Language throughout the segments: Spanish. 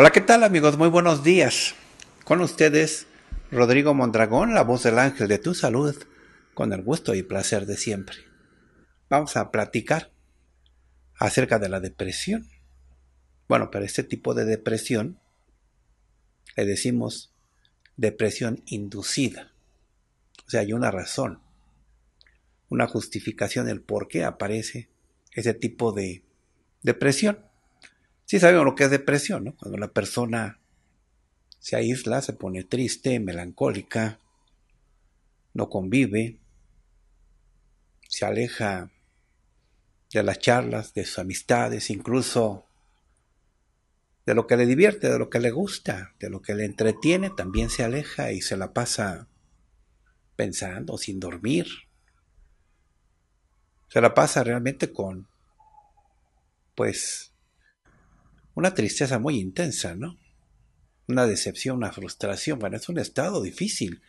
Hola, ¿qué tal amigos? Muy buenos días. Con ustedes, Rodrigo Mondragón, la voz del ángel de tu salud, con el gusto y placer de siempre. Vamos a platicar acerca de la depresión. Bueno, pero este tipo de depresión le decimos depresión inducida. O sea, hay una razón, una justificación del por qué aparece ese tipo de depresión. Sí sabemos lo que es depresión, ¿no? Cuando la persona se aísla, se pone triste, melancólica, no convive, se aleja de las charlas, de sus amistades, incluso de lo que le divierte, de lo que le gusta, de lo que le entretiene, también se aleja y se la pasa pensando, sin dormir. Se la pasa realmente con, pues, una tristeza muy intensa, ¿no? Una decepción, una frustración. Bueno, es un estado difícil.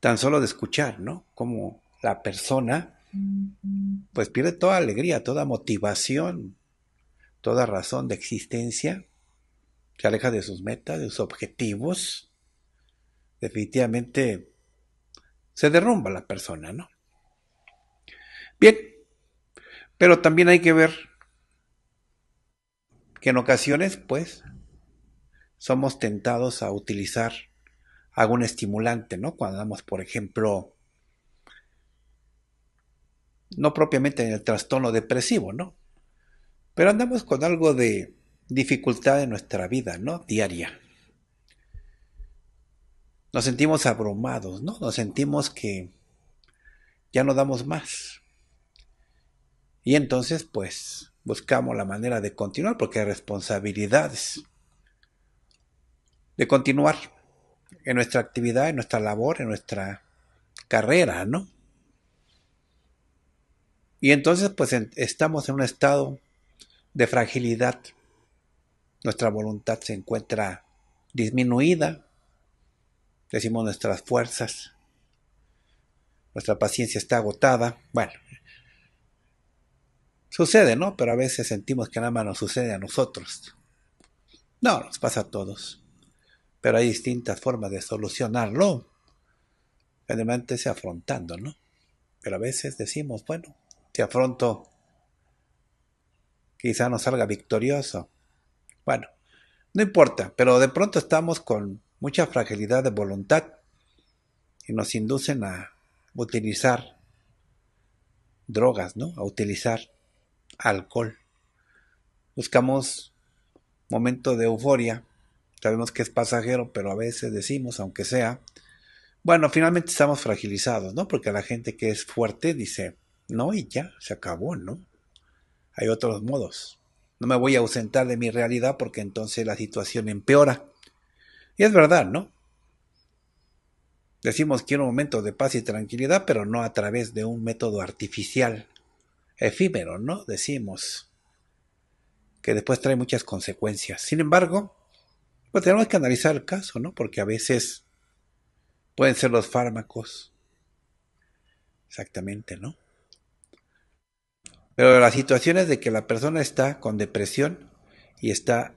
Tan solo de escuchar, ¿no? Como la persona, pues pierde toda alegría, toda motivación, toda razón de existencia. Se aleja de sus metas, de sus objetivos. Definitivamente se derrumba la persona, ¿no? Bien, pero también hay que ver que en ocasiones, pues, somos tentados a utilizar algún estimulante, ¿no? Cuando andamos, por ejemplo, no propiamente en el trastorno depresivo, ¿no? Pero andamos con algo de dificultad en nuestra vida, ¿no? Diaria. Nos sentimos abrumados, ¿no? Nos sentimos que ya no damos más. Y entonces, pues, buscamos la manera de continuar porque hay responsabilidades. De continuar en nuestra actividad, en nuestra labor, en nuestra carrera, ¿no? Y entonces pues estamos en un estado de fragilidad. Nuestra voluntad se encuentra disminuida. Decimos nuestras fuerzas. Nuestra paciencia está agotada. Bueno, Sucede, ¿no? Pero a veces sentimos que nada más nos sucede a nosotros. No, nos pasa a todos. Pero hay distintas formas de solucionarlo. Generalmente se afrontando, ¿no? Pero a veces decimos, bueno, si afronto, quizá no salga victorioso. Bueno, no importa, pero de pronto estamos con mucha fragilidad de voluntad y nos inducen a utilizar drogas, ¿no? A utilizar alcohol. Buscamos momento de euforia. Sabemos que es pasajero, pero a veces decimos, aunque sea, bueno, finalmente estamos fragilizados, ¿no? Porque la gente que es fuerte dice, no, y ya, se acabó, ¿no? Hay otros modos. No me voy a ausentar de mi realidad porque entonces la situación empeora. Y es verdad, ¿no? Decimos quiero un momento de paz y tranquilidad, pero no a través de un método artificial. Efímero, ¿no? Decimos, que después trae muchas consecuencias. Sin embargo, pues tenemos que analizar el caso, ¿no? Porque a veces pueden ser los fármacos. Exactamente, ¿no? Pero la situación es de que la persona está con depresión y está,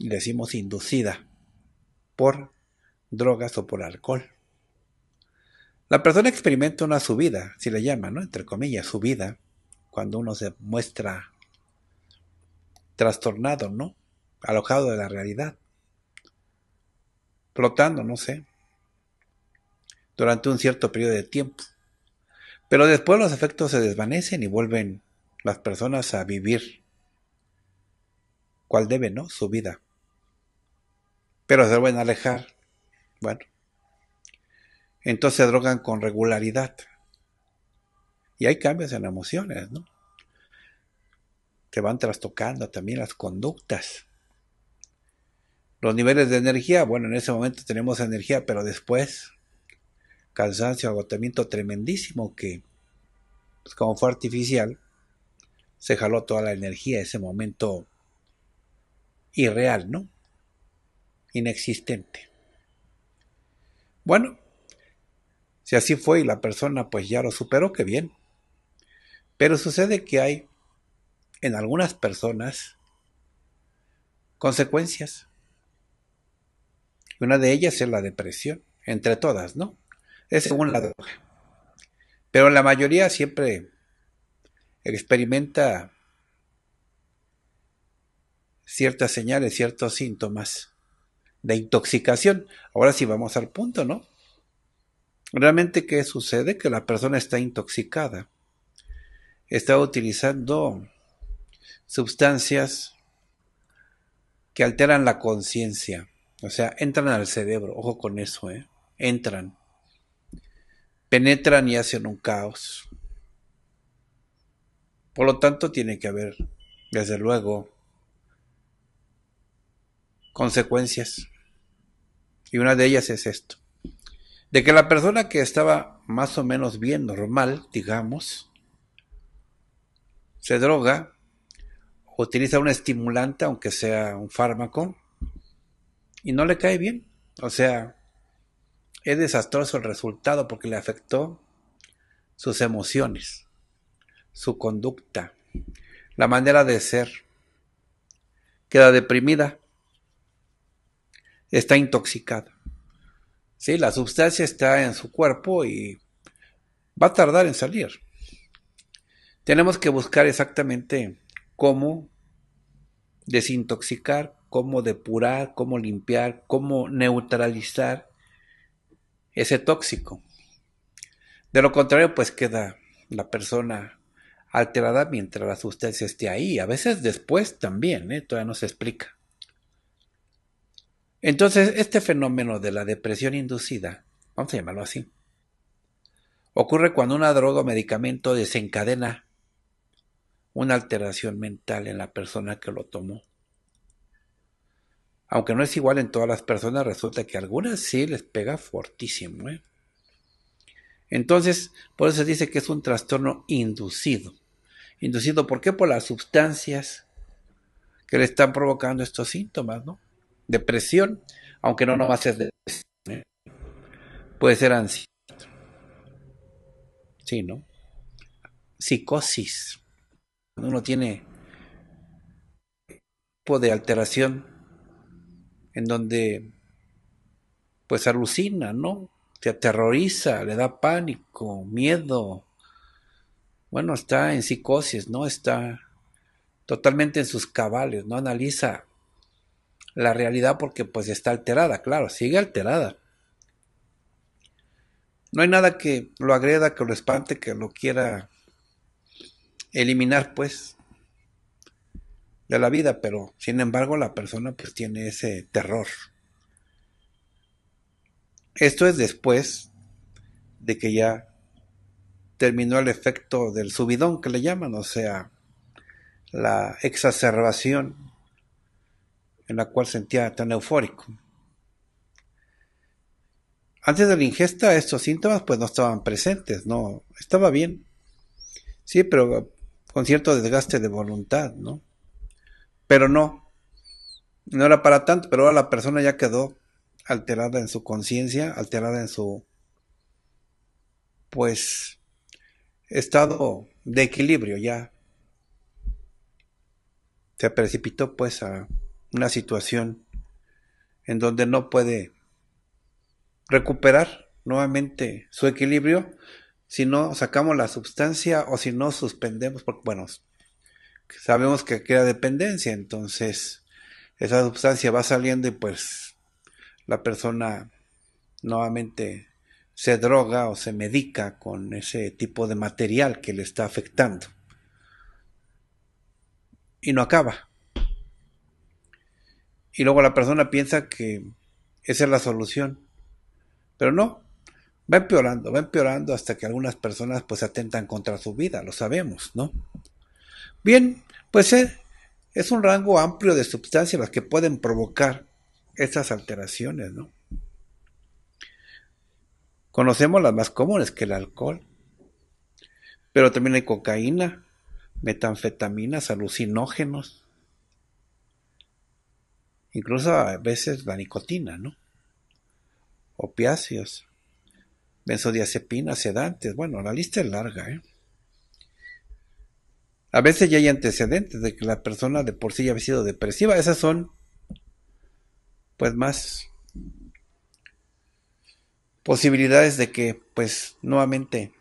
decimos, inducida por drogas o por alcohol. La persona experimenta una subida, si le llama, ¿no? Entre comillas, subida cuando uno se muestra trastornado, ¿no? Alojado de la realidad. Flotando, no sé. Durante un cierto periodo de tiempo. Pero después los efectos se desvanecen y vuelven las personas a vivir. ¿Cuál debe, no? Su vida. Pero se vuelven a alejar. Bueno. Entonces se drogan con regularidad. Y hay cambios en emociones, ¿no? que van trastocando también las conductas. Los niveles de energía, bueno, en ese momento tenemos energía, pero después cansancio, agotamiento tremendísimo que, pues, como fue artificial, se jaló toda la energía, ese momento irreal, ¿no? Inexistente. Bueno, si así fue y la persona pues ya lo superó, qué bien. Pero sucede que hay en algunas personas consecuencias. Una de ellas es la depresión, entre todas, ¿no? Es según la droga. Pero la mayoría siempre experimenta ciertas señales, ciertos síntomas de intoxicación. Ahora sí vamos al punto, ¿no? Realmente, ¿qué sucede? Que la persona está intoxicada. Está utilizando sustancias que alteran la conciencia. O sea, entran al cerebro. Ojo con eso, ¿eh? Entran. Penetran y hacen un caos. Por lo tanto, tiene que haber, desde luego, consecuencias. Y una de ellas es esto. De que la persona que estaba más o menos bien, normal, digamos, se droga, utiliza un estimulante, aunque sea un fármaco, y no le cae bien. O sea, es desastroso el resultado porque le afectó sus emociones, su conducta, la manera de ser. Queda deprimida, está intoxicada. Sí, la sustancia está en su cuerpo y va a tardar en salir. Tenemos que buscar exactamente cómo desintoxicar, cómo depurar, cómo limpiar, cómo neutralizar ese tóxico. De lo contrario, pues queda la persona alterada mientras la sustancia esté ahí. A veces después también, ¿eh? todavía no se explica. Entonces, este fenómeno de la depresión inducida, vamos a llamarlo así, ocurre cuando una droga o medicamento desencadena una alteración mental en la persona que lo tomó. Aunque no es igual en todas las personas, resulta que a algunas sí les pega fortísimo. ¿eh? Entonces, por eso se dice que es un trastorno inducido. Inducido, ¿por qué? Por las sustancias que le están provocando estos síntomas, ¿no? Depresión, aunque no, no va a ser depresión. ¿eh? Puede ser ansiedad. Sí, ¿no? Psicosis uno tiene tipo de alteración en donde pues alucina, ¿no? Se aterroriza, le da pánico, miedo. Bueno, está en psicosis, ¿no? Está totalmente en sus cabales, no analiza la realidad porque pues está alterada, claro, sigue alterada. No hay nada que lo agreda, que lo espante, que lo quiera eliminar, pues, de la vida, pero sin embargo la persona pues tiene ese terror. Esto es después de que ya terminó el efecto del subidón que le llaman, o sea, la exacerbación en la cual sentía tan eufórico. Antes de la ingesta estos síntomas pues no estaban presentes, no, estaba bien. Sí, pero con cierto desgaste de voluntad, ¿no? Pero no, no era para tanto, pero ahora la persona ya quedó alterada en su conciencia, alterada en su, pues, estado de equilibrio ya. Se precipitó pues a una situación en donde no puede recuperar nuevamente su equilibrio si no sacamos la sustancia o si no suspendemos, porque bueno, sabemos que queda dependencia, entonces esa sustancia va saliendo y pues la persona nuevamente se droga o se medica con ese tipo de material que le está afectando. Y no acaba. Y luego la persona piensa que esa es la solución. Pero no, va empeorando, va empeorando hasta que algunas personas pues atentan contra su vida, lo sabemos, ¿no? Bien, pues eh, es, un rango amplio de sustancias las que pueden provocar estas alteraciones, ¿no? Conocemos las más comunes que el alcohol, pero también hay cocaína, metanfetaminas, alucinógenos, incluso a veces la nicotina, ¿no? Opiáceos benzodiazepinas, sedantes. Bueno, la lista es larga. ¿eh? A veces ya hay antecedentes de que la persona de por sí ya había sido depresiva. Esas son, pues, más posibilidades de que, pues, nuevamente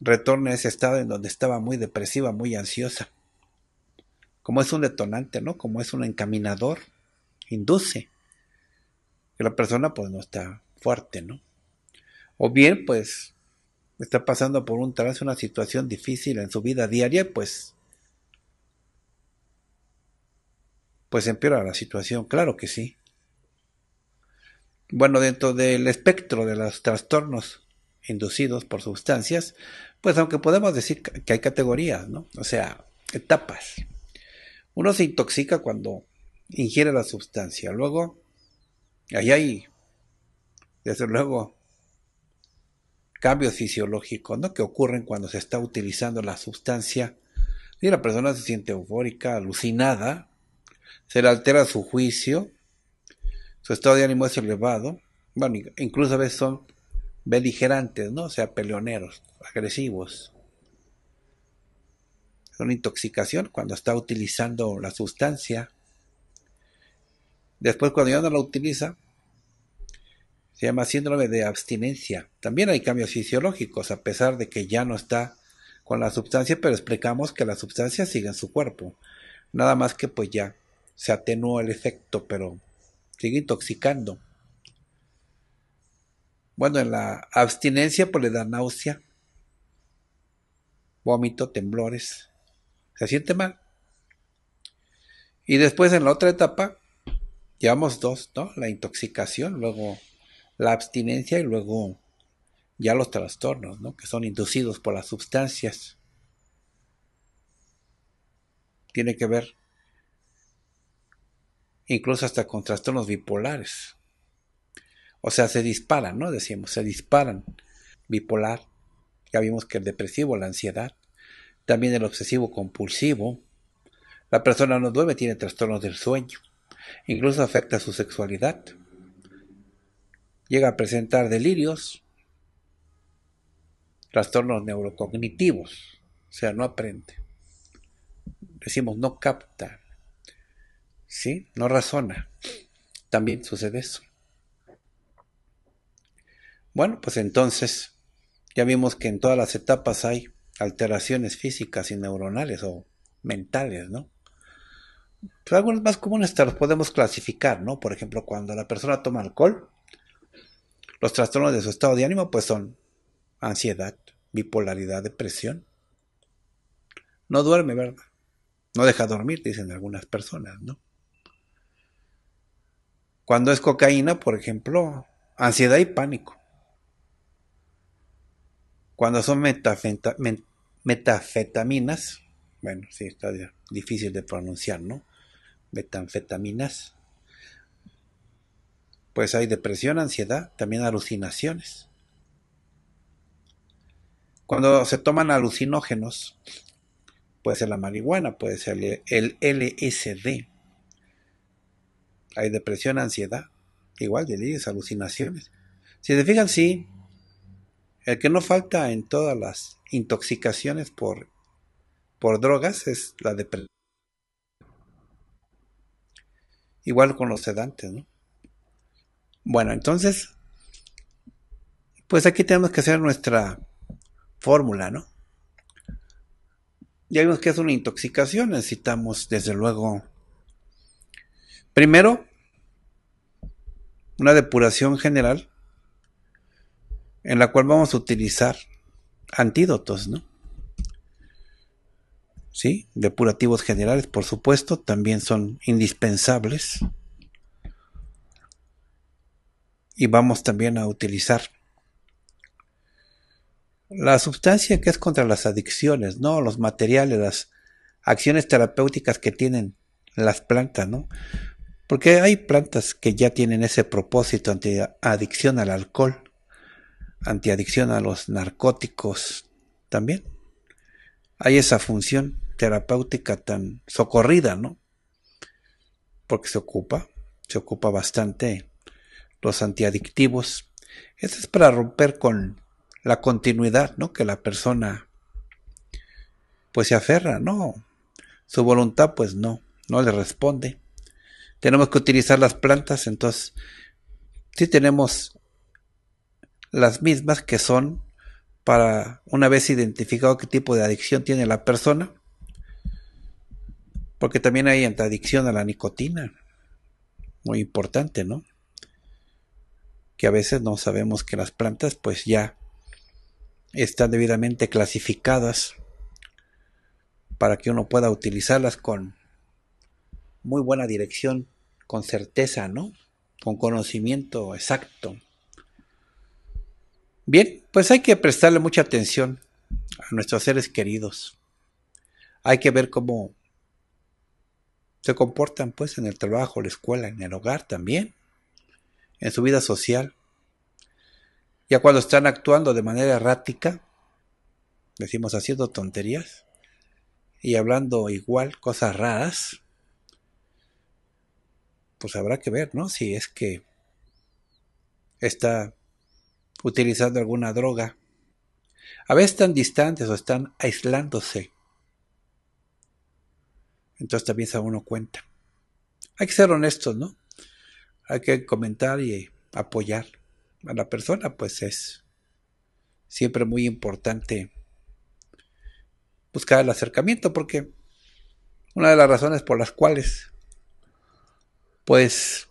retorne a ese estado en donde estaba muy depresiva, muy ansiosa. Como es un detonante, ¿no? Como es un encaminador, induce que la persona, pues, no está fuerte, ¿no? o bien pues está pasando por un trance, una situación difícil en su vida diaria, pues pues empeora la situación, claro que sí. Bueno, dentro del espectro de los trastornos inducidos por sustancias, pues aunque podemos decir que hay categorías, ¿no? O sea, etapas. Uno se intoxica cuando ingiere la sustancia, luego, ahí hay, desde luego, cambios fisiológicos ¿no? que ocurren cuando se está utilizando la sustancia y la persona se siente eufórica, alucinada, se le altera su juicio, su estado de ánimo es elevado, bueno, incluso a veces son beligerantes, ¿no? O sea, peleoneros, agresivos. Es una intoxicación cuando está utilizando la sustancia. Después, cuando ya no la utiliza, se llama síndrome de abstinencia. También hay cambios fisiológicos, a pesar de que ya no está con la sustancia, pero explicamos que la sustancia sigue en su cuerpo. Nada más que pues ya se atenuó el efecto, pero sigue intoxicando. Bueno, en la abstinencia pues le da náusea, vómito, temblores, se siente mal. Y después en la otra etapa, llevamos dos, ¿no? La intoxicación, luego la abstinencia y luego ya los trastornos, ¿no? que son inducidos por las sustancias. Tiene que ver incluso hasta con trastornos bipolares. O sea, se disparan, ¿no? Decimos, se disparan. Bipolar, ya vimos que el depresivo, la ansiedad, también el obsesivo compulsivo. La persona no duerme, tiene trastornos del sueño. Incluso afecta su sexualidad llega a presentar delirios, trastornos neurocognitivos, o sea, no aprende. Decimos, no capta, ¿sí? No razona. También sucede eso. Bueno, pues entonces ya vimos que en todas las etapas hay alteraciones físicas y neuronales o mentales, ¿no? Pero pues algunas más comunes te las podemos clasificar, ¿no? Por ejemplo, cuando la persona toma alcohol, los trastornos de su estado de ánimo pues son ansiedad, bipolaridad, depresión. No duerme, ¿verdad? No deja dormir, dicen algunas personas, ¿no? Cuando es cocaína, por ejemplo, ansiedad y pánico. Cuando son metafetaminas, bueno, sí, está difícil de pronunciar, ¿no? Metanfetaminas pues hay depresión, ansiedad, también alucinaciones. Cuando se toman alucinógenos, puede ser la marihuana, puede ser el LSD, hay depresión, ansiedad, igual delirios, alucinaciones. Si se fijan, sí, el que no falta en todas las intoxicaciones por, por drogas es la depresión. Igual con los sedantes, ¿no? Bueno, entonces, pues aquí tenemos que hacer nuestra fórmula, ¿no? Ya vimos que es una intoxicación, necesitamos desde luego, primero, una depuración general en la cual vamos a utilizar antídotos, ¿no? ¿Sí? Depurativos generales, por supuesto, también son indispensables y vamos también a utilizar. La sustancia que es contra las adicciones, ¿no? Los materiales, las acciones terapéuticas que tienen las plantas, ¿no? Porque hay plantas que ya tienen ese propósito anti adicción al alcohol, anti adicción a los narcóticos también. Hay esa función terapéutica tan socorrida, ¿no? Porque se ocupa, se ocupa bastante los antiadictivos. Eso es para romper con la continuidad, ¿no? Que la persona pues se aferra, no. Su voluntad pues no, no le responde. Tenemos que utilizar las plantas, entonces si tenemos las mismas que son para una vez identificado qué tipo de adicción tiene la persona, porque también hay adicción a la nicotina, muy importante, ¿no? que a veces no sabemos que las plantas pues ya están debidamente clasificadas para que uno pueda utilizarlas con muy buena dirección, con certeza, ¿no? Con conocimiento exacto. Bien, pues hay que prestarle mucha atención a nuestros seres queridos. Hay que ver cómo se comportan pues en el trabajo, la escuela, en el hogar también en su vida social. Ya cuando están actuando de manera errática, decimos haciendo tonterías y hablando igual cosas raras, pues habrá que ver, ¿no? Si es que está utilizando alguna droga. A veces están distantes o están aislándose. Entonces también se uno cuenta. Hay que ser honestos, ¿no? hay que comentar y apoyar a la persona, pues es siempre muy importante buscar el acercamiento, porque una de las razones por las cuales pues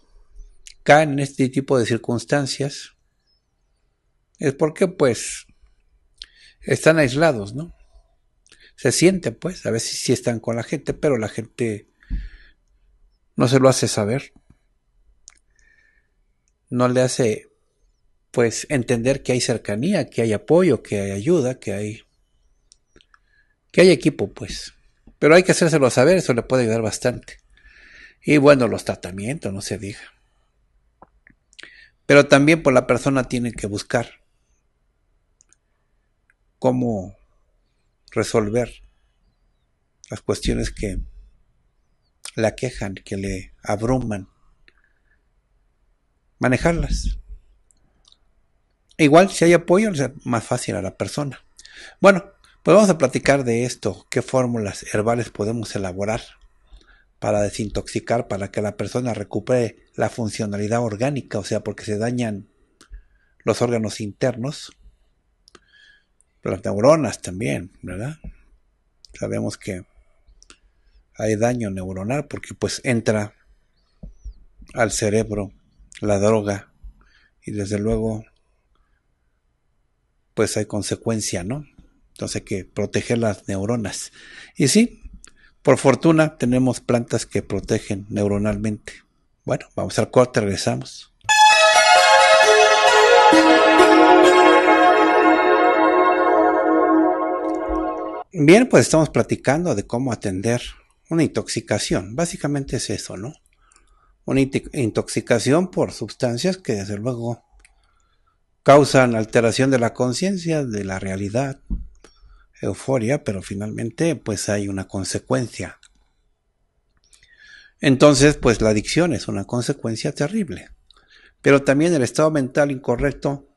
caen en este tipo de circunstancias es porque pues están aislados, ¿no? Se siente, pues, a veces sí están con la gente, pero la gente no se lo hace saber no le hace pues entender que hay cercanía, que hay apoyo, que hay ayuda, que hay que hay equipo, pues. Pero hay que hacérselo saber, eso le puede ayudar bastante. Y bueno, los tratamientos, no se diga. Pero también por pues, la persona tiene que buscar cómo resolver las cuestiones que la quejan que le abruman manejarlas. igual, si hay apoyo, es más fácil a la persona. Bueno, pues vamos a platicar de esto, qué fórmulas herbales podemos elaborar para desintoxicar, para que la persona recupere la funcionalidad orgánica, o sea, porque se dañan los órganos internos, las neuronas también, ¿verdad? Sabemos que hay daño neuronal porque pues entra al cerebro la droga. Y desde luego, pues hay consecuencia, ¿no? Entonces hay que proteger las neuronas. Y sí, por fortuna tenemos plantas que protegen neuronalmente. Bueno, vamos al corte, regresamos. Bien, pues estamos platicando de cómo atender una intoxicación. Básicamente es eso, ¿no? una intoxicación por sustancias que desde luego causan alteración de la conciencia, de la realidad, euforia, pero finalmente pues hay una consecuencia. Entonces pues la adicción es una consecuencia terrible, pero también el estado mental incorrecto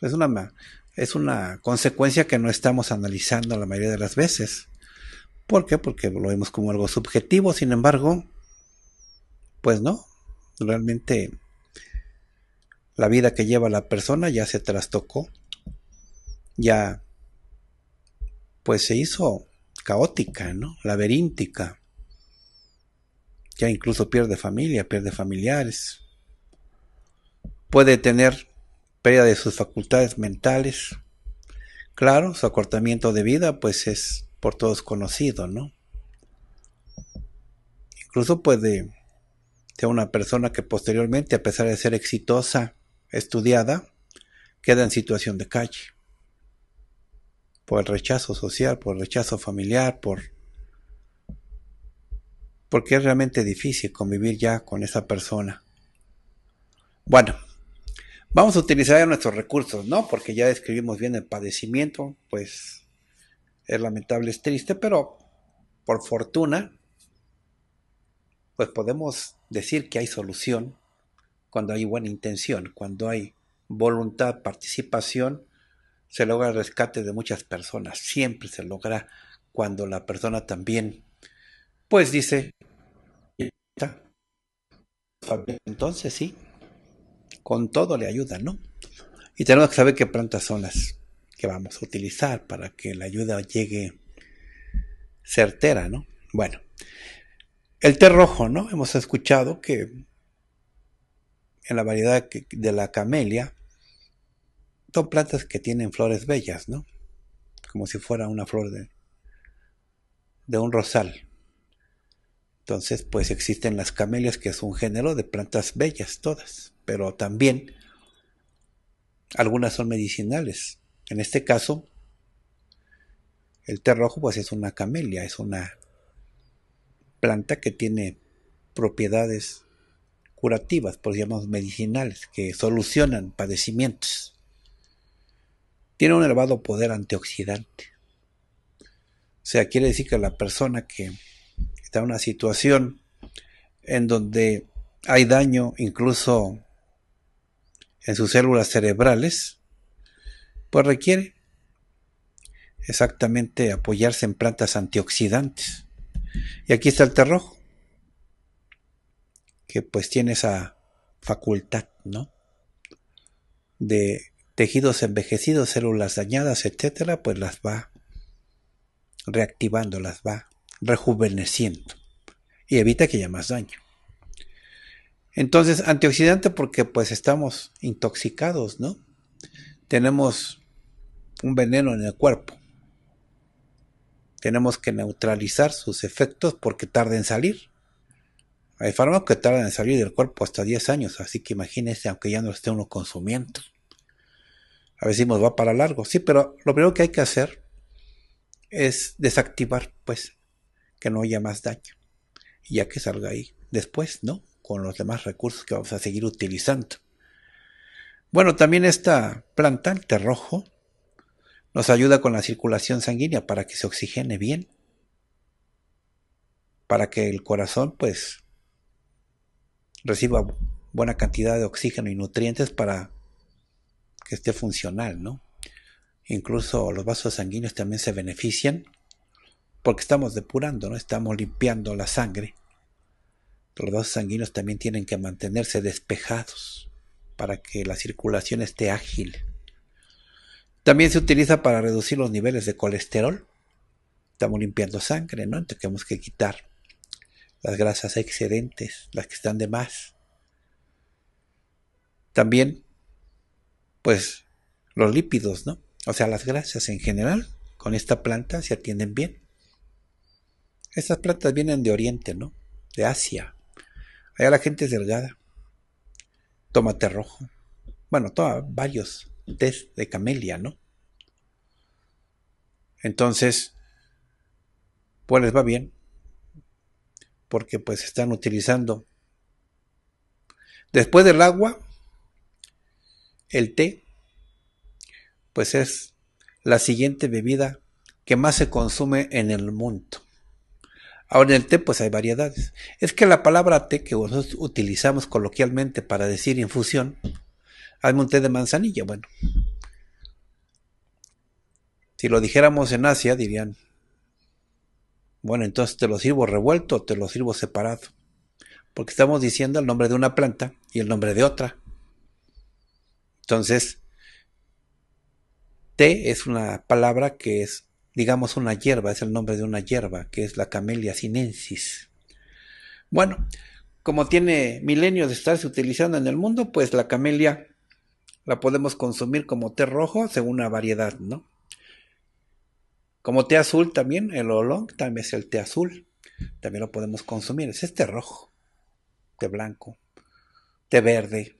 es una, es una consecuencia que no estamos analizando la mayoría de las veces. ¿Por qué? Porque lo vemos como algo subjetivo, sin embargo, pues no, realmente la vida que lleva la persona ya se trastocó, ya pues se hizo caótica, ¿no? Laberíntica. Ya incluso pierde familia, pierde familiares. Puede tener pérdida de sus facultades mentales. Claro, su acortamiento de vida pues es por todos conocido, ¿no? Incluso puede una persona que posteriormente, a pesar de ser exitosa, estudiada, queda en situación de calle. Por el rechazo social, por el rechazo familiar, por... Porque es realmente difícil convivir ya con esa persona. Bueno, vamos a utilizar nuestros recursos, ¿no? Porque ya describimos bien el padecimiento, pues es lamentable, es triste, pero por fortuna, pues podemos decir que hay solución cuando hay buena intención, cuando hay voluntad, participación, se logra el rescate de muchas personas. Siempre se logra cuando la persona también, pues dice, entonces sí, con todo le ayuda, ¿no? Y tenemos que saber qué plantas son las que vamos a utilizar para que la ayuda llegue certera, ¿no? Bueno, el té rojo, ¿no? Hemos escuchado que en la variedad de la camelia son plantas que tienen flores bellas, ¿no? Como si fuera una flor de, un rosal. Entonces, pues existen las camelias, que es un género de plantas bellas todas, pero también algunas son medicinales. En este caso, el té rojo pues es una camelia, es una planta que tiene propiedades curativas, podríamos medicinales, que solucionan padecimientos. Tiene un elevado poder antioxidante. O sea, quiere decir que la persona que está en una situación en donde hay daño incluso en sus células cerebrales, pues requiere exactamente apoyarse en plantas antioxidantes. Y aquí está el terrojo, que pues tiene esa facultad, ¿no? De tejidos envejecidos, células dañadas, etcétera, pues las va reactivando, las va rejuveneciendo y evita que haya más daño. Entonces, antioxidante porque pues estamos intoxicados, ¿no? Tenemos un veneno en el cuerpo tenemos que neutralizar sus efectos porque tarda en salir. Hay fármacos que tardan en salir del cuerpo hasta 10 años, así que imagínense, aunque ya no esté uno consumiendo. A veces nos va para largo, sí, pero lo primero que hay que hacer es desactivar, pues, que no haya más daño, ya que salga ahí. Después, ¿no? Con los demás recursos que vamos a seguir utilizando. Bueno, también esta planta, el terrojo, nos ayuda con la circulación sanguínea para que se oxigene bien. Para que el corazón pues reciba buena cantidad de oxígeno y nutrientes para que esté funcional, ¿no? Incluso los vasos sanguíneos también se benefician porque estamos depurando, ¿no? Estamos limpiando la sangre. Los vasos sanguíneos también tienen que mantenerse despejados para que la circulación esté ágil. También se utiliza para reducir los niveles de colesterol. Estamos limpiando sangre, ¿no? Entonces tenemos que quitar las grasas excedentes, las que están de más. También, pues, los lípidos, ¿no? O sea, las grasas en general, con esta planta se atienden bien. Estas plantas vienen de Oriente, ¿no? De Asia. Allá la gente es delgada. Tómate rojo. Bueno, toma varios de camelia, ¿no? Entonces, pues les va bien, porque pues están utilizando. Después del agua, el té, pues es la siguiente bebida que más se consume en el mundo. Ahora en el té pues hay variedades. Es que la palabra té que nosotros utilizamos coloquialmente para decir infusión, Hazme un té de manzanilla, bueno. Si lo dijéramos en Asia, dirían, bueno, entonces te lo sirvo revuelto, o te lo sirvo separado. Porque estamos diciendo el nombre de una planta y el nombre de otra. Entonces, té es una palabra que es, digamos, una hierba, es el nombre de una hierba, que es la camelia sinensis. Bueno, como tiene milenios de estarse utilizando en el mundo, pues la camelia la podemos consumir como té rojo según la variedad, ¿no? Como té azul también, el olón también es el té azul. También lo podemos consumir. Es este rojo, té blanco, té verde,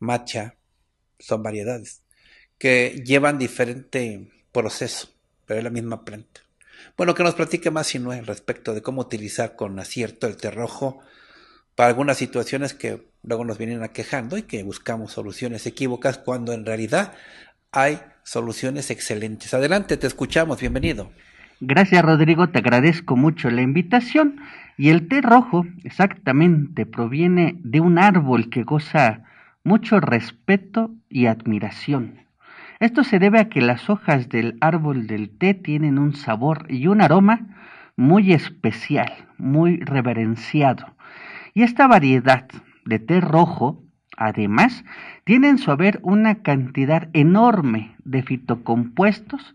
matcha. Son variedades que llevan diferente proceso, pero es la misma planta. Bueno, que nos platique más si no es respecto de cómo utilizar con acierto el té rojo para algunas situaciones que luego nos vienen quejando y que buscamos soluciones equívocas cuando en realidad hay soluciones excelentes. Adelante, te escuchamos, bienvenido. Gracias Rodrigo, te agradezco mucho la invitación. Y el té rojo exactamente proviene de un árbol que goza mucho respeto y admiración. Esto se debe a que las hojas del árbol del té tienen un sabor y un aroma muy especial, muy reverenciado. Y esta variedad de té rojo, además, tienen su haber una cantidad enorme de fitocompuestos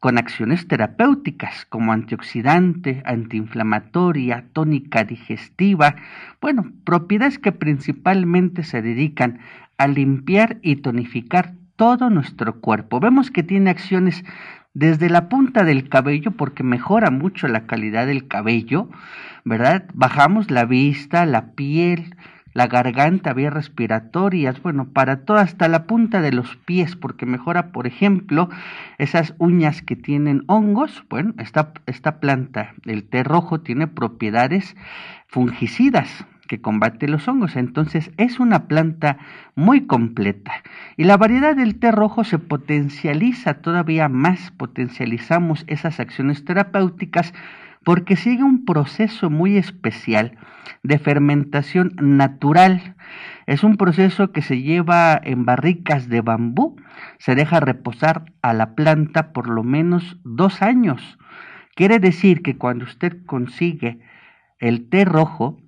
con acciones terapéuticas como antioxidante, antiinflamatoria, tónica digestiva, bueno, propiedades que principalmente se dedican a limpiar y tonificar todo nuestro cuerpo. Vemos que tiene acciones desde la punta del cabello porque mejora mucho la calidad del cabello, ¿verdad? Bajamos la vista, la piel, la garganta, vías respiratorias, bueno, para todo hasta la punta de los pies, porque mejora, por ejemplo, esas uñas que tienen hongos. Bueno, esta, esta planta, el té rojo, tiene propiedades fungicidas que combate los hongos. Entonces es una planta muy completa. Y la variedad del té rojo se potencializa todavía más, potencializamos esas acciones terapéuticas porque sigue un proceso muy especial de fermentación natural. Es un proceso que se lleva en barricas de bambú, se deja reposar a la planta por lo menos dos años. Quiere decir que cuando usted consigue el té rojo,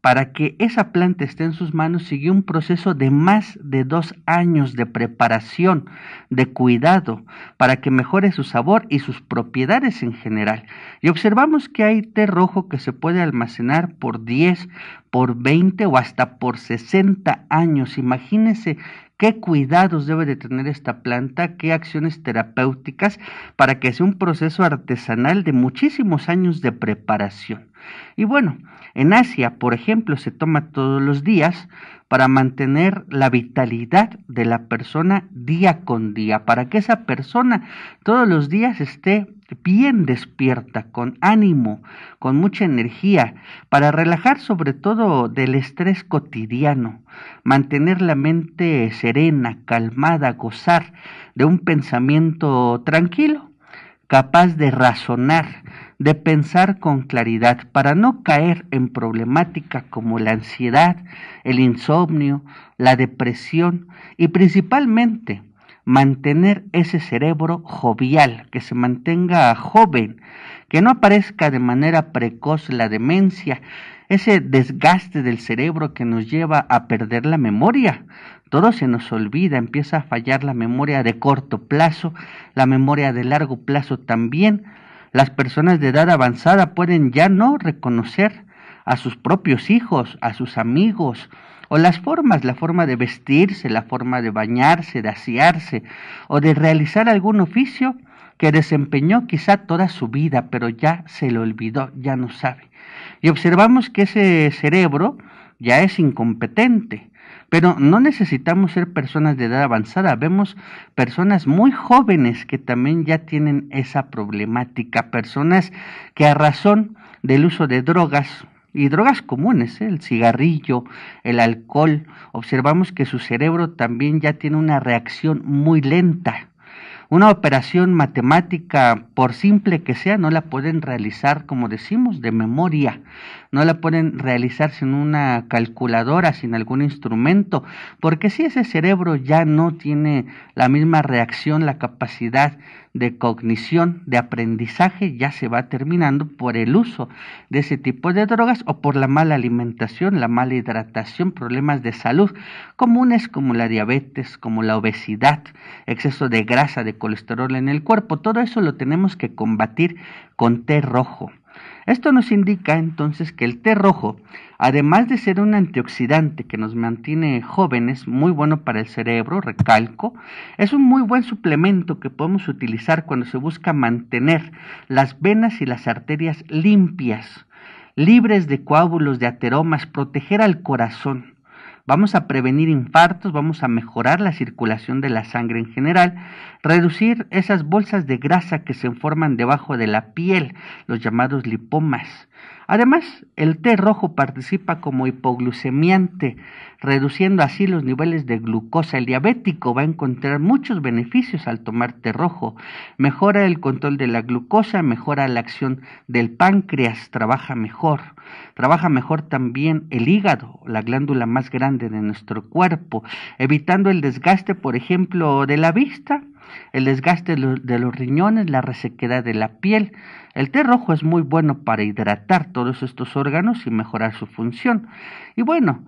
para que esa planta esté en sus manos siguió un proceso de más de dos años de preparación, de cuidado, para que mejore su sabor y sus propiedades en general. Y observamos que hay té rojo que se puede almacenar por 10, por 20 o hasta por 60 años. Imagínese qué cuidados debe de tener esta planta, qué acciones terapéuticas para que sea un proceso artesanal de muchísimos años de preparación. Y bueno, en Asia, por ejemplo, se toma todos los días para mantener la vitalidad de la persona día con día, para que esa persona todos los días esté bien despierta, con ánimo, con mucha energía, para relajar sobre todo del estrés cotidiano, mantener la mente serena, calmada, gozar de un pensamiento tranquilo, capaz de razonar de pensar con claridad para no caer en problemáticas como la ansiedad, el insomnio, la depresión y principalmente mantener ese cerebro jovial, que se mantenga joven, que no aparezca de manera precoz la demencia, ese desgaste del cerebro que nos lleva a perder la memoria. Todo se nos olvida, empieza a fallar la memoria de corto plazo, la memoria de largo plazo también, las personas de edad avanzada pueden ya no reconocer a sus propios hijos, a sus amigos, o las formas, la forma de vestirse, la forma de bañarse, de asearse, o de realizar algún oficio que desempeñó quizá toda su vida, pero ya se lo olvidó, ya no sabe. Y observamos que ese cerebro ya es incompetente, pero no necesitamos ser personas de edad avanzada, vemos personas muy jóvenes que también ya tienen esa problemática, personas que a razón del uso de drogas, y drogas comunes, ¿eh? el cigarrillo, el alcohol, observamos que su cerebro también ya tiene una reacción muy lenta. Una operación matemática, por simple que sea, no la pueden realizar, como decimos, de memoria. No la pueden realizar sin una calculadora, sin algún instrumento, porque si ese cerebro ya no tiene la misma reacción, la capacidad de cognición, de aprendizaje, ya se va terminando por el uso de ese tipo de drogas o por la mala alimentación, la mala hidratación, problemas de salud comunes como la diabetes, como la obesidad, exceso de grasa, de colesterol en el cuerpo. Todo eso lo tenemos que combatir con té rojo. Esto nos indica entonces que el té rojo, además de ser un antioxidante que nos mantiene jóvenes, muy bueno para el cerebro, recalco, es un muy buen suplemento que podemos utilizar cuando se busca mantener las venas y las arterias limpias, libres de coágulos, de ateromas, proteger al corazón. Vamos a prevenir infartos, vamos a mejorar la circulación de la sangre en general, reducir esas bolsas de grasa que se forman debajo de la piel, los llamados lipomas Además, el té rojo participa como hipoglucemiante, reduciendo así los niveles de glucosa. El diabético va a encontrar muchos beneficios al tomar té rojo. Mejora el control de la glucosa, mejora la acción del páncreas, trabaja mejor. Trabaja mejor también el hígado, la glándula más grande de nuestro cuerpo, evitando el desgaste, por ejemplo, de la vista el desgaste de los riñones, la resequedad de la piel. El té rojo es muy bueno para hidratar todos estos órganos y mejorar su función. Y bueno,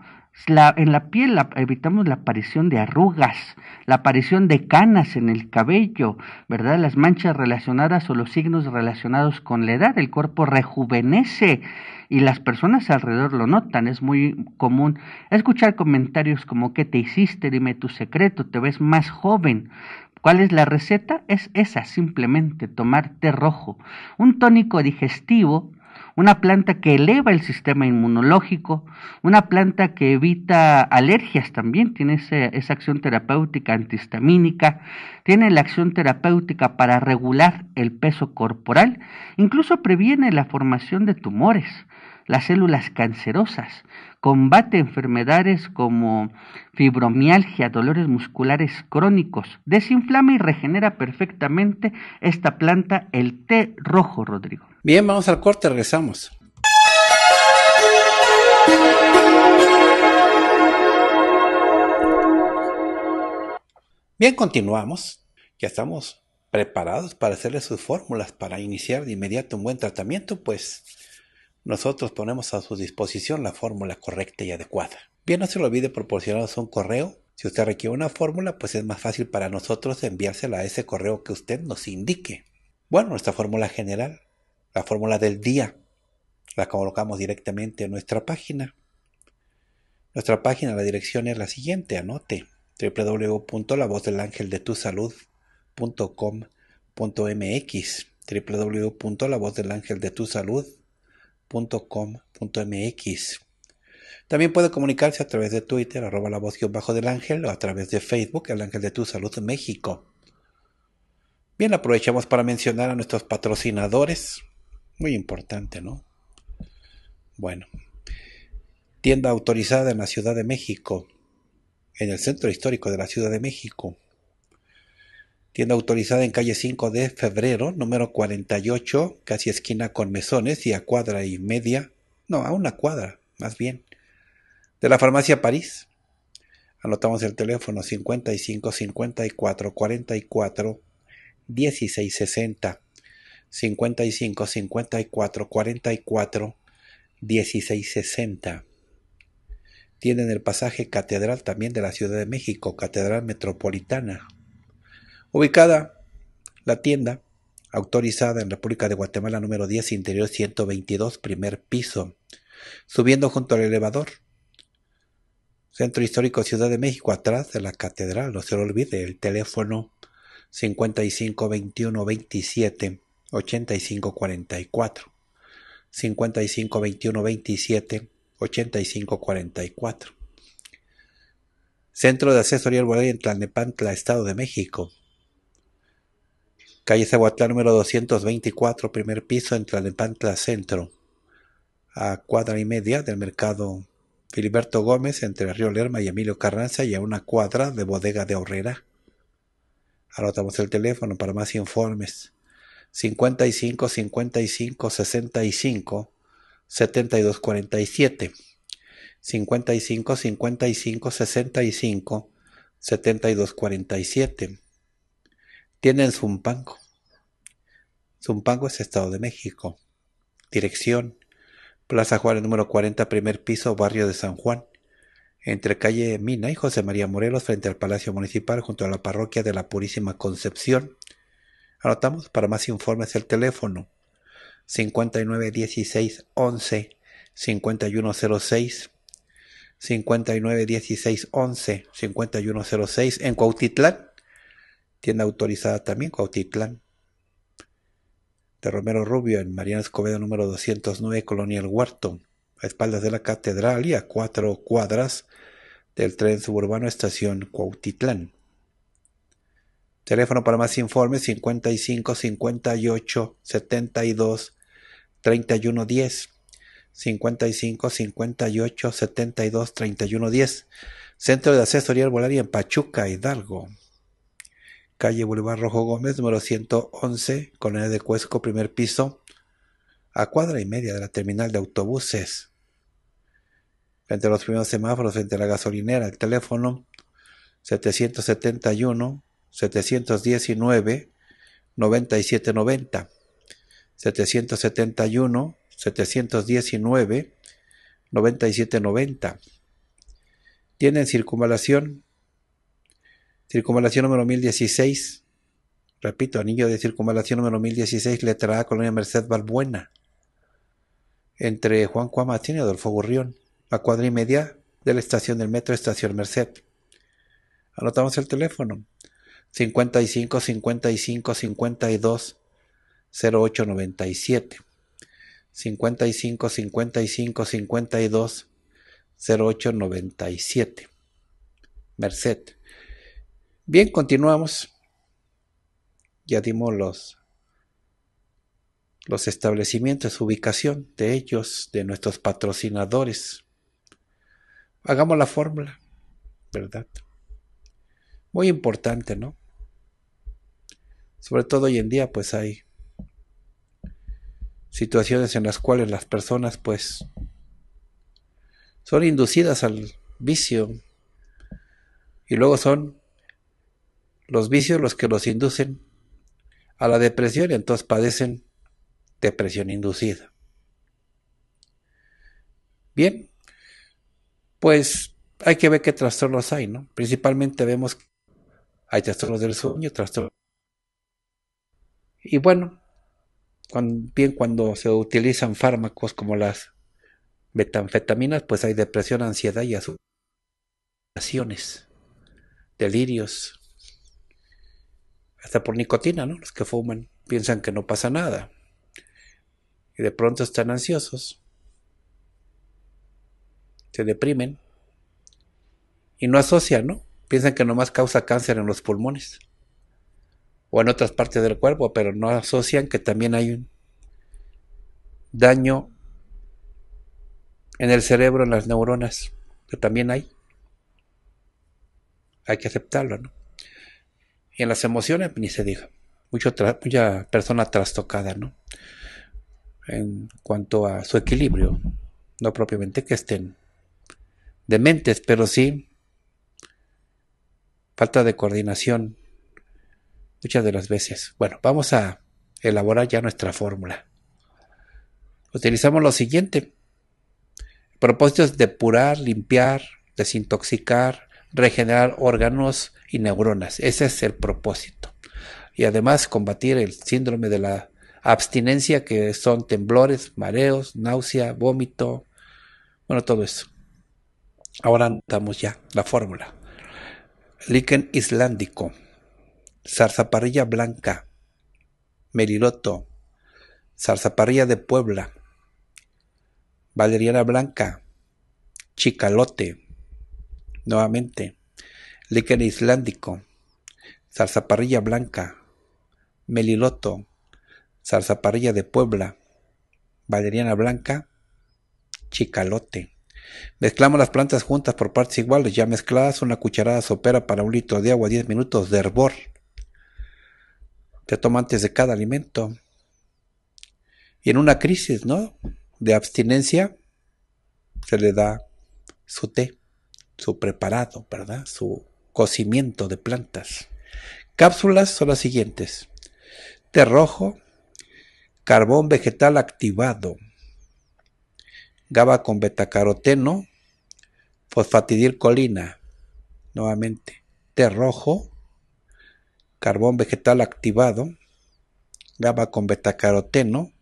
en la piel evitamos la aparición de arrugas, la aparición de canas en el cabello, ¿verdad? Las manchas relacionadas o los signos relacionados con la edad, el cuerpo rejuvenece y las personas alrededor lo notan, es muy común escuchar comentarios como ¿qué te hiciste? Dime tu secreto, te ves más joven, ¿Cuál es la receta? Es esa, simplemente tomar té rojo, un tónico digestivo, una planta que eleva el sistema inmunológico, una planta que evita alergias también, tiene esa acción terapéutica antihistamínica, tiene la acción terapéutica para regular el peso corporal, incluso previene la formación de tumores las células cancerosas, combate enfermedades como fibromialgia, dolores musculares crónicos, desinflama y regenera perfectamente esta planta, el té rojo, Rodrigo. Bien, vamos al corte, regresamos. Bien, continuamos. Ya estamos preparados para hacerle sus fórmulas para iniciar de inmediato un buen tratamiento, pues nosotros ponemos a su disposición la fórmula correcta y adecuada. Bien, no se lo olvide proporcionarnos un correo. Si usted requiere una fórmula, pues es más fácil para nosotros enviársela a ese correo que usted nos indique. Bueno, nuestra fórmula general, la fórmula del día, la colocamos directamente en nuestra página. Nuestra página, la dirección es la siguiente, anote www.lavozdelangeldetusalud.com.mx Salud. .com.mx. También puede comunicarse a través de Twitter, arroba la voz bajo del ángel, o a través de Facebook, el ángel de tu salud México. Bien, aprovechamos para mencionar a nuestros patrocinadores. Muy importante, ¿no? Bueno, tienda autorizada en la Ciudad de México, en el centro histórico de la Ciudad de México, Tienda autorizada en calle 5 de febrero, número 48, casi esquina con mesones y a cuadra y media, no, a una cuadra, más bien, de la farmacia París. Anotamos el teléfono 55 54 44 16 60. 55 54 44 16 60. Tienen el pasaje Catedral también de la Ciudad de México, Catedral Metropolitana, ubicada la tienda autorizada en República de Guatemala número 10, interior 122, primer piso, subiendo junto al elevador. Centro Histórico Ciudad de México, atrás de la catedral, no se lo olvide, el teléfono 55 21 27 85 44. 27 85 44. Centro de Asesoría Alboraya en Tlanepantla, Estado de México. Calle Zaguatlán, número 224, primer piso, en Tlalnepantla Centro, a cuadra y media del mercado Filiberto Gómez, entre Río Lerma y Emilio Carranza, y a una cuadra de Bodega de Horrera. Anotamos el teléfono para más informes. 55 55 65 72 47 55 55 65 72 47 tienen Zumpango. Zumpango es Estado de México. Dirección. Plaza Juárez número 40, primer piso, barrio de San Juan. Entre calle Mina y José María Morelos, frente al Palacio Municipal, junto a la parroquia de la Purísima Concepción. Anotamos para más informes el teléfono 5916 11 5106 5916 11 5106 en Cuautitlán Tienda autorizada también Cuautitlán. De Romero Rubio en Mariana Escobedo número 209, Colonia El Huerto, a espaldas de la catedral y a cuatro cuadras del tren suburbano Estación Cuautitlán. Teléfono para más informes 55 58 72 31 10. 55 58 72 31 10. Centro de Asesoría Arbolaria en Pachuca, Hidalgo calle Boulevard Rojo Gómez, número 111, Colonia de Cuesco, primer piso, a cuadra y media de la terminal de autobuses. Frente a los primeros semáforos, frente a la gasolinera, el teléfono 771 719 9790 771 719 9790. Tienen circunvalación Circunvalación número 1016. Repito, anillo de circunvalación número 1016, letra A, Colonia Merced Valbuena, Entre Juan Martín y Adolfo Gurrión, a cuadra y media de la estación del metro Estación Merced. Anotamos el teléfono. 55 55 52 0897. 55 55 52 0897. Merced. Bien, continuamos. Ya dimos los, los establecimientos, ubicación de ellos, de nuestros patrocinadores. Hagamos la fórmula, ¿verdad? Muy importante, ¿no? Sobre todo hoy en día, pues hay situaciones en las cuales las personas, pues, son inducidas al vicio y luego son los vicios los que los inducen a la depresión y entonces padecen depresión inducida. Bien, pues hay que ver qué trastornos hay, ¿no? Principalmente vemos que hay trastornos del sueño, trastornos... Y bueno, bien cuando se utilizan fármacos como las metanfetaminas, pues hay depresión, ansiedad y asociaciones, delirios, hasta por nicotina, ¿no? Los que fuman piensan que no pasa nada y de pronto están ansiosos, se deprimen y no asocian, ¿no? Piensan que nomás causa cáncer en los pulmones o en otras partes del cuerpo, pero no asocian que también hay un daño en el cerebro, en las neuronas, que también hay. Hay que aceptarlo, ¿no? Y en las emociones ni se diga. mucha persona trastocada, ¿no? En cuanto a su equilibrio, no propiamente que estén dementes, pero sí falta de coordinación muchas de las veces. Bueno, vamos a elaborar ya nuestra fórmula. Utilizamos lo siguiente. Propósitos propósito es depurar, limpiar, desintoxicar, regenerar órganos y neuronas. Ese es el propósito. Y además combatir el síndrome de la abstinencia, que son temblores, mareos, náusea, vómito, bueno, todo eso. Ahora damos ya la fórmula. Líquen islandico, zarzaparrilla blanca, meriloto, zarzaparrilla de Puebla, valeriana blanca, chicalote, nuevamente, líquen islandico, parrilla blanca, meliloto, salsa parrilla de Puebla, valeriana blanca, chicalote. Mezclamos las plantas juntas por partes iguales, ya mezcladas, una cucharada sopera para un litro de agua, 10 minutos de hervor. Se toma antes de cada alimento. Y en una crisis, ¿no? De abstinencia, se le da su té su preparado, ¿verdad? Su cocimiento de plantas. Cápsulas son las siguientes. Té rojo, carbón vegetal activado, GABA con betacaroteno, fosfatidilcolina, nuevamente, té rojo, carbón vegetal activado, GABA con betacaroteno,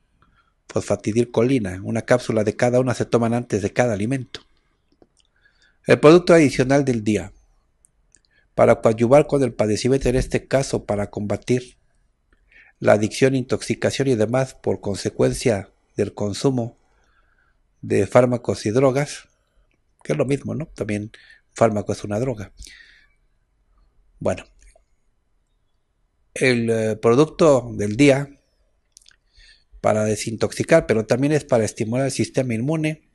fosfatidilcolina. Una cápsula de cada una se toman antes de cada alimento. El producto adicional del día. Para coadyuvar con el padecimiento, en este caso para combatir la adicción, intoxicación y demás por consecuencia del consumo de fármacos y drogas, que es lo mismo, ¿no? También fármaco es una droga. Bueno, el eh, producto del día para desintoxicar, pero también es para estimular el sistema inmune,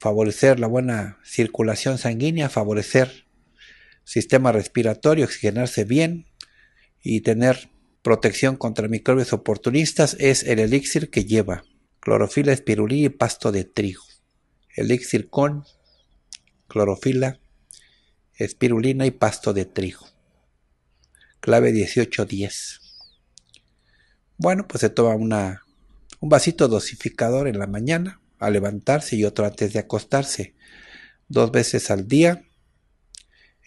favorecer la buena circulación sanguínea, favorecer sistema respiratorio, oxigenarse bien y tener protección contra microbios oportunistas es el elixir que lleva clorofila, espirulina y pasto de trigo. Elixir con clorofila, espirulina y pasto de trigo. Clave 1810. Bueno, pues se toma una, un vasito dosificador en la mañana a levantarse y otro antes de acostarse, dos veces al día.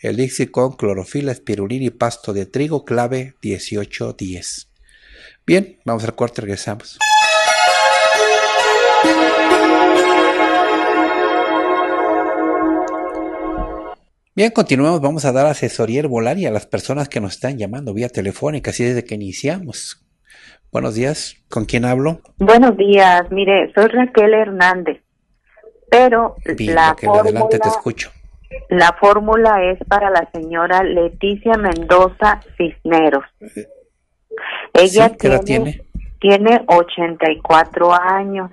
Elixir con clorofila, espirulina y pasto de trigo, clave 1810. Bien, vamos al corte, regresamos. Bien, continuamos. Vamos a dar asesoría herbolaria a las personas que nos están llamando vía telefónica, así desde que iniciamos Buenos días, ¿con quién hablo? Buenos días, mire, soy Raquel Hernández, pero la fórmula, La fórmula es para la señora Leticia Mendoza Cisneros. Ella ¿qué tiene, tiene? Tiene 84 años,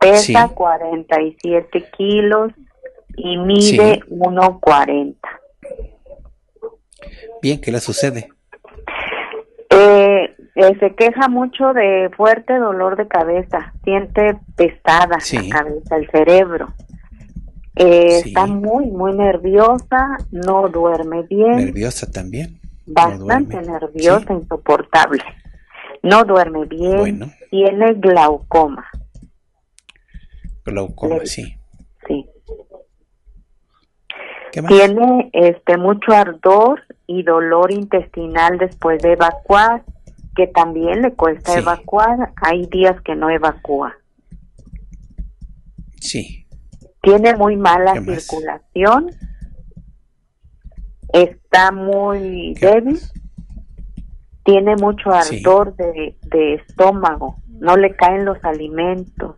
pesa 47 kilos y mide 1,40. Bien, ¿qué le sucede? Eh, se queja mucho de fuerte dolor de cabeza, siente pesada la cabeza, el cerebro. Eh, está muy, muy nerviosa, no duerme bien. Nerviosa también. Bastante nerviosa, insoportable. No duerme bien, tiene glaucoma. Glaucoma, sí. Sí. Tiene este mucho ardor y dolor intestinal después de evacuar que también le cuesta evacuar. Hay días que no evacúa. Sí. Tiene muy mala circulación. Está muy débil. Tiene mucho ardor de, estómago. No le caen los alimentos.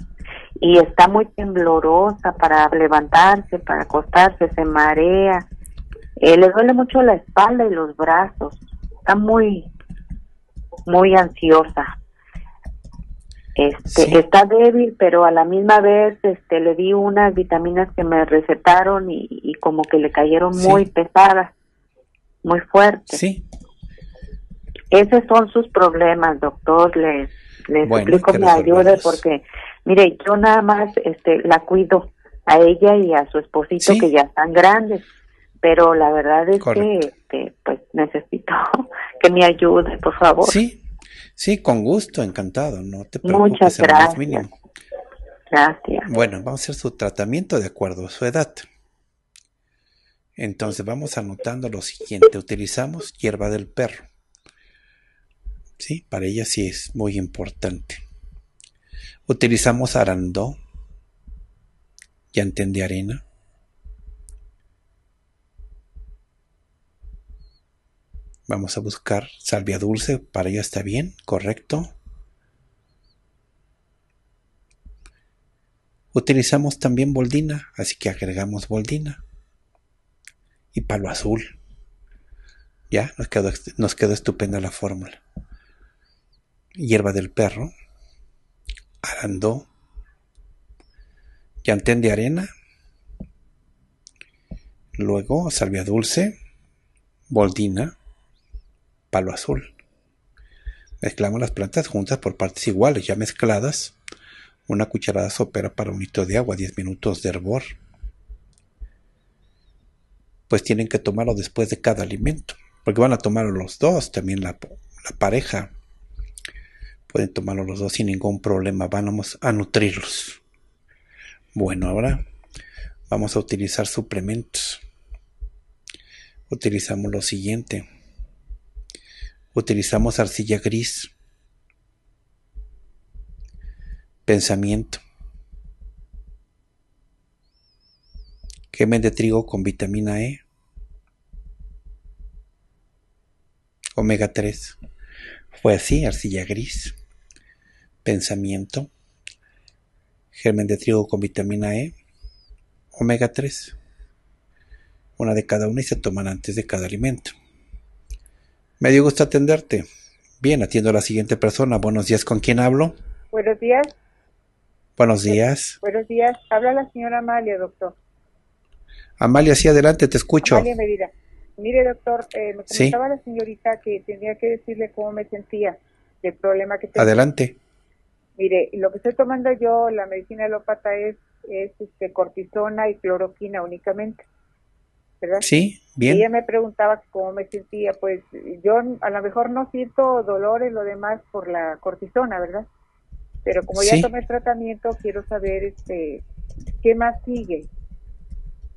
Y está muy temblorosa para levantarse, para acostarse, se marea. Eh, le duele mucho la espalda y los brazos. Está muy, muy ansiosa. Este, Está débil, pero a la misma vez este, le di unas vitaminas que me recetaron y, como que le cayeron muy pesadas, muy fuertes. Sí. Esos son sus problemas, doctor. Les, les que me ayude porque, mire, yo nada más este, la cuido a ella y a su esposito que ya están grandes pero la verdad es que, este, pues necesito que me ayude, por favor. Sí, sí, con gusto, encantado, no te preocupes. Muchas gracias. Gracias. Bueno, vamos a hacer su tratamiento de acuerdo a su edad. Entonces vamos anotando lo siguiente. Utilizamos hierba del perro. Sí, para ella sí es muy importante. Utilizamos arandó, llantén de arena, Vamos a buscar salvia dulce, para ello está bien, correcto. Utilizamos también boldina, así que agregamos boldina. Y palo azul. Ya, nos quedó, nos estupenda la fórmula. Hierba del perro, arandó, yantén de arena, luego salvia dulce, boldina, palo azul. Mezclamos las plantas juntas por partes iguales, ya mezcladas. Una cucharada sopera para un litro de agua, 10 minutos de hervor. Pues tienen que tomarlo después de cada alimento, porque van a tomarlo los dos, también la, la pareja. Pueden tomarlo los dos sin ningún problema, vamos a nutrirlos. Bueno, ahora vamos a utilizar suplementos. Utilizamos lo siguiente utilizamos arcilla gris. Pensamiento. germen de trigo con vitamina E. Omega 3. Fue así, arcilla gris. Pensamiento. Germen de trigo con vitamina E. Omega 3. Una de cada una y se toman antes de cada alimento. Me dio gusto atenderte. Bien, atiendo a la siguiente persona. Buenos días, ¿con quién hablo? Buenos días. Buenos días. Buenos días. Habla la señora Amalia, doctor. Amalia, sí, adelante, te escucho. Amalia Medina. Mire, doctor, eh, me preguntaba la señorita que tenía que decirle cómo me sentía el problema que tenía. Adelante. Mire, lo que estoy tomando yo, la medicina alópata, es, es este, cortisona y cloroquina únicamente. ¿verdad? Sí, bien. Ella me preguntaba cómo me sentía, pues yo a lo mejor no siento dolores, lo demás por la cortisona, ¿verdad? Pero como ya tomé el tratamiento, quiero saber este qué más sigue.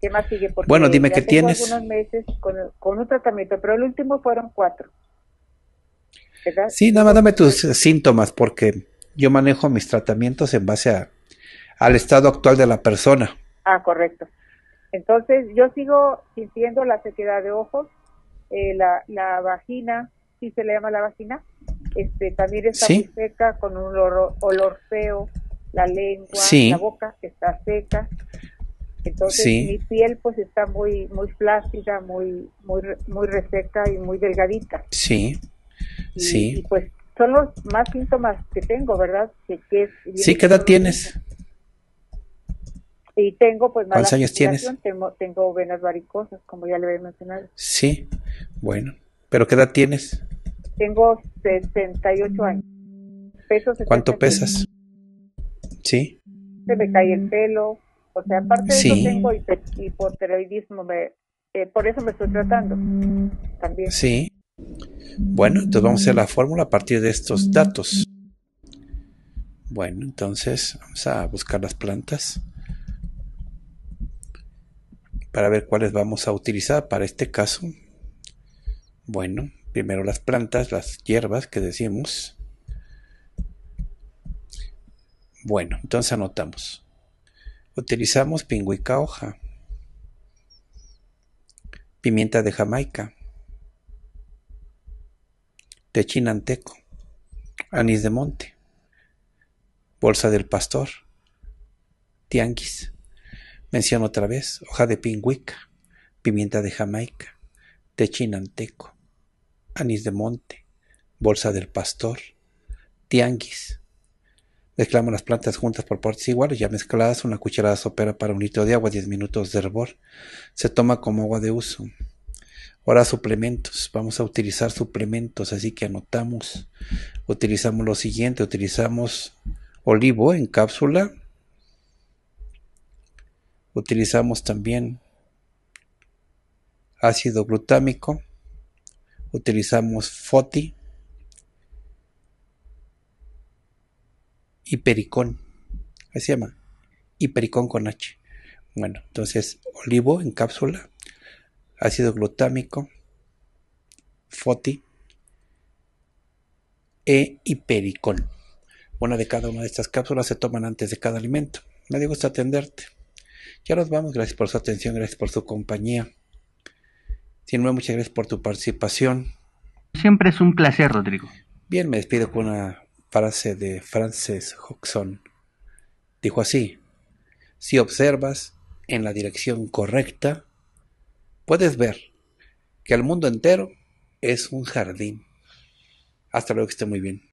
¿Qué más sigue? bueno, dime qué tienes. tienes. unos meses con, un tratamiento, pero el último fueron cuatro. ¿verdad? Sí, nada más dame tus eh, síntomas, porque yo manejo mis tratamientos en base a, al estado actual de la persona. Ah, correcto. Entonces, yo sigo sintiendo la sequedad de ojos, eh, la, la, vagina, si ¿sí se le llama la vagina, este, también está muy seca, con un olor, feo, la lengua, la boca está seca. Entonces mi piel pues está muy muy flácida, muy muy muy reseca y muy delgadita. Sí. sí. Y, pues son los más síntomas que tengo, ¿verdad? sí, ¿qué edad tienes? Y tengo pues más ¿Cuántos años tienes? Tengo, venas varicosas, como ya le había mencionado. Sí, bueno. ¿Pero qué edad tienes? Tengo 68 años. ¿Cuánto pesas? Sí. Se me cae el pelo. O sea, aparte de eso tengo hipotiroidismo. Eh, por eso me estoy tratando también. Sí. Bueno, entonces vamos a hacer la fórmula a partir de estos datos. Bueno, entonces vamos a buscar las plantas para ver cuáles vamos a utilizar para este caso. Bueno, primero las plantas, las hierbas que decimos. Bueno, entonces anotamos. Utilizamos pingüica hoja, pimienta de Jamaica, de anís de monte, bolsa del pastor, tianguis, Menciono otra vez hoja de pingüica, pimienta de Jamaica, techinanteco, anís de monte, bolsa del pastor, tianguis. Mezclamos las plantas juntas por partes iguales, ya mezcladas, una cucharada sopera para un litro de agua, 10 minutos de hervor. Se toma como agua de uso. Ahora suplementos, vamos a utilizar suplementos, así que anotamos. Utilizamos lo siguiente, utilizamos olivo en cápsula, utilizamos también ácido glutámico, utilizamos foti y pericón, así se llama, y con H. Bueno, entonces olivo en cápsula, ácido glutámico, foti e hipericón. Una de cada una de estas cápsulas se toman antes de cada alimento. Nadie gusta atenderte. Ya nos vamos, gracias por su atención, gracias por su compañía. Sin muchas gracias por tu participación. Siempre es un placer, Rodrigo. Bien, me despido con una frase de Francis Hodgson. Dijo así, si observas en la dirección correcta, puedes ver que el mundo entero es un jardín. Hasta luego, que esté muy bien.